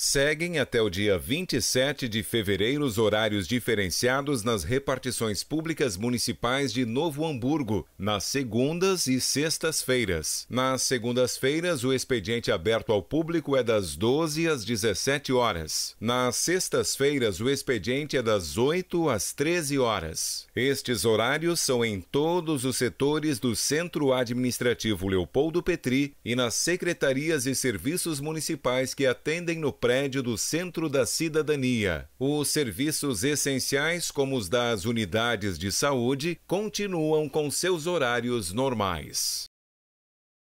Seguem até o dia 27 de fevereiro os horários diferenciados nas repartições públicas municipais de Novo Hamburgo, nas segundas e sextas-feiras. Nas segundas-feiras, o expediente aberto ao público é das 12 às 17 horas. Nas sextas-feiras, o expediente é das 8 às 13 horas. Estes horários são em todos os setores do Centro Administrativo Leopoldo Petri e nas secretarias e serviços municipais que atendem no prédio prédio do Centro da Cidadania. Os serviços essenciais, como os das unidades de saúde, continuam com seus horários normais.